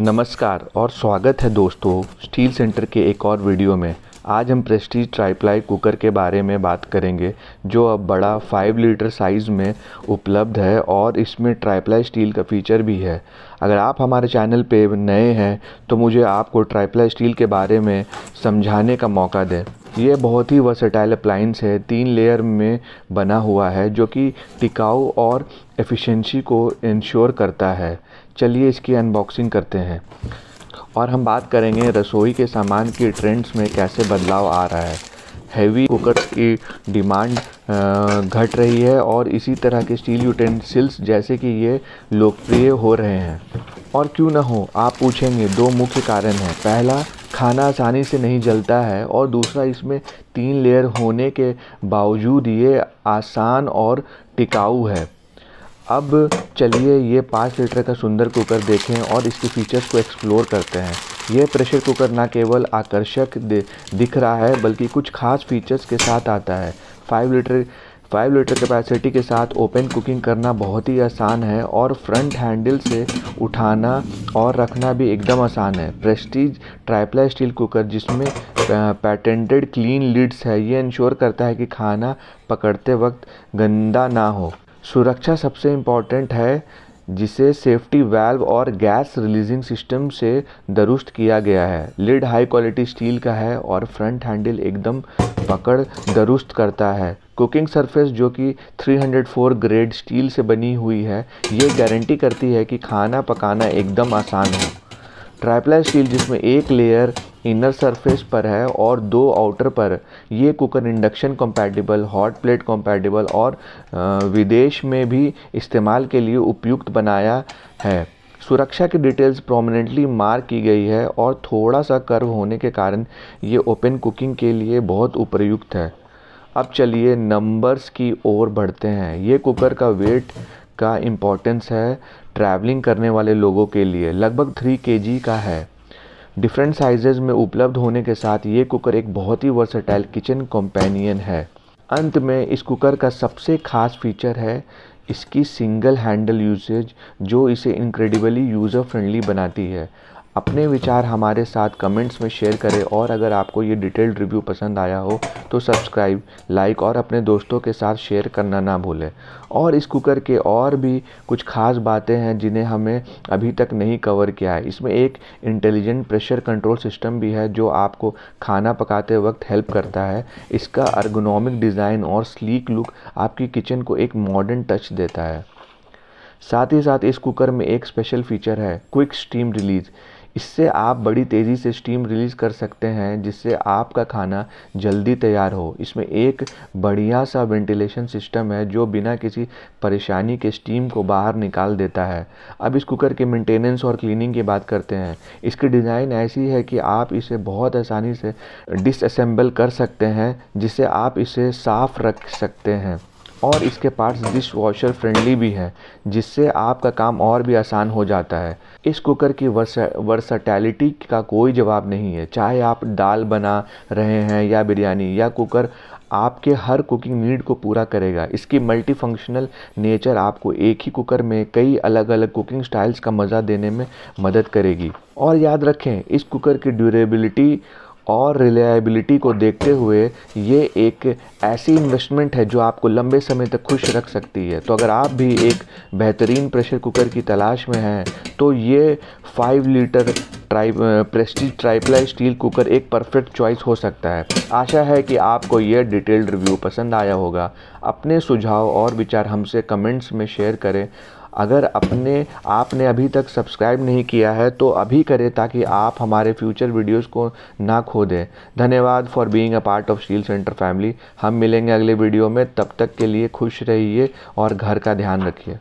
नमस्कार और स्वागत है दोस्तों स्टील सेंटर के एक और वीडियो में आज हम प्रेस्टीज ट्राईप्लाई कुकर के बारे में बात करेंगे जो अब बड़ा फाइव लीटर साइज़ में उपलब्ध है और इसमें ट्राईप्लाई स्टील का फीचर भी है अगर आप हमारे चैनल पे नए हैं तो मुझे आपको ट्राईप्लाई स्टील के बारे में समझाने का मौका दें ये बहुत ही वर्सेटाइल अप्लाइंस है तीन लेयर में बना हुआ है जो कि टिकाऊ और एफिशिएंसी को इंश्योर करता है चलिए इसकी अनबॉक्सिंग करते हैं और हम बात करेंगे रसोई के सामान के ट्रेंड्स में कैसे बदलाव आ रहा है हैवी कुकर्स की डिमांड घट रही है और इसी तरह के स्टील यूटेंसिल्स जैसे कि ये लोकप्रिय हो रहे हैं और क्यों ना हो आप पूछेंगे दो मुख्य कारण हैं पहला खाना आसानी से नहीं जलता है और दूसरा इसमें तीन लेयर होने के बावजूद ये आसान और टिकाऊ है अब चलिए ये पाँच लीटर का सुंदर कुकर देखें और इसके फीचर्स को एक्सप्लोर करते हैं यह प्रेशर कुकर ना केवल आकर्षक दिख रहा है बल्कि कुछ खास फीचर्स के साथ आता है फाइव लीटर 5 लीटर कैपेसिटी के साथ ओपन कुकिंग करना बहुत ही आसान है और फ्रंट हैंडल से उठाना और रखना भी एकदम आसान है प्रेस्टीज ट्राइपला स्टील कुकर जिसमें पैटेंटेड क्लीन लिड्स है ये इंश्योर करता है कि खाना पकड़ते वक्त गंदा ना हो सुरक्षा सबसे इम्पॉर्टेंट है जिसे सेफ्टी वाल्व और गैस रिलीजिंग सिस्टम से दुरुस्त किया गया है लिड हाई क्वालिटी स्टील का है और फ्रंट हैंडल एकदम पकड़ दुरुस्त करता है कुकिंग सरफेस जो कि 304 ग्रेड स्टील से बनी हुई है ये गारंटी करती है कि खाना पकाना एकदम आसान है ट्राईप्लाई स्टील जिसमें एक लेयर इनर सरफेस पर है और दो आउटर पर ये cooker induction compatible hot plate compatible और विदेश में भी इस्तेमाल के लिए उपयुक्त बनाया है सुरक्षा की डिटेल्स प्रोमिनेंटली मार्क की गई है और थोड़ा सा कर्व होने के कारण ये ओपन कुकिंग के लिए बहुत उपयुक्त है अब चलिए नंबर्स की ओर बढ़ते हैं ये कुकर का वेट का इम्पोर्टेंस है ट्रैवलिंग करने वाले लोगों के लिए लगभग थ्री के का है डिफरेंट साइजेज़ में उपलब्ध होने के साथ ये कुकर एक बहुत ही वर्सटाइल किचन कंपेनियन है अंत में इस कुकर का सबसे खास फीचर है इसकी सिंगल हैंडल यूसेज जो इसे इनक्रेडिबली यूज़र फ्रेंडली बनाती है अपने विचार हमारे साथ कमेंट्स में शेयर करें और अगर आपको ये डिटेल्ड रिव्यू पसंद आया हो तो सब्सक्राइब लाइक और अपने दोस्तों के साथ शेयर करना ना भूलें और इस कुकर के और भी कुछ ख़ास बातें हैं जिन्हें हमें अभी तक नहीं कवर किया है इसमें एक इंटेलिजेंट प्रेशर कंट्रोल सिस्टम भी है जो आपको खाना पकाते वक्त हेल्प करता है इसका अर्गोनॉमिक डिज़ाइन और स्लीक लुक आपकी किचन को एक मॉडर्न टच देता है साथ ही साथ इस कुकर में एक स्पेशल फीचर है क्विक स्टीम रिलीज़ इससे आप बड़ी तेज़ी से स्टीम रिलीज़ कर सकते हैं जिससे आपका खाना जल्दी तैयार हो इसमें एक बढ़िया सा वेंटिलेशन सिस्टम है जो बिना किसी परेशानी के स्टीम को बाहर निकाल देता है अब इस कुकर के मेंटेनेंस और क्लीनिंग की बात करते हैं इसकी डिज़ाइन ऐसी है कि आप इसे बहुत आसानी से डिसअसेंबल कर सकते हैं जिससे आप इसे साफ़ रख सकते हैं और इसके पार्ट्स डिश वॉशर फ्रेंडली भी हैं जिससे आपका काम और भी आसान हो जाता है इस कुकर की वर्सटैलिटी का कोई जवाब नहीं है चाहे आप दाल बना रहे हैं या बिरयानी या कुकर आपके हर कुकिंग नीड को पूरा करेगा इसकी मल्टी फंक्शनल नेचर आपको एक ही कुकर में कई अलग अलग कुकिंग स्टाइल्स का मज़ा देने में मदद करेगी और याद रखें इस कुकर की ड्यूरेबिलिटी और रिलायबिलिटी को देखते हुए ये एक ऐसी इन्वेस्टमेंट है जो आपको लंबे समय तक खुश रख सकती है तो अगर आप भी एक बेहतरीन प्रेशर कुकर की तलाश में हैं तो ये five litre tri Prestige triply steel cooker एक परफेक्ट चॉइस हो सकता है आशा है कि आपको यह डिटेल्ड रिव्यू पसंद आया होगा अपने सुझाव और विचार हमसे कमेंट्स में शेयर करें अगर अपने आपने अभी तक सब्सक्राइब नहीं किया है तो अभी करें ताकि आप हमारे फ्यूचर वीडियोस को ना खो दें धन्यवाद for being a part of Sheel centre family हम मिलेंगे अगले वीडियो में तब तक के लिए खुश रहिए और घर का ध्यान रखिए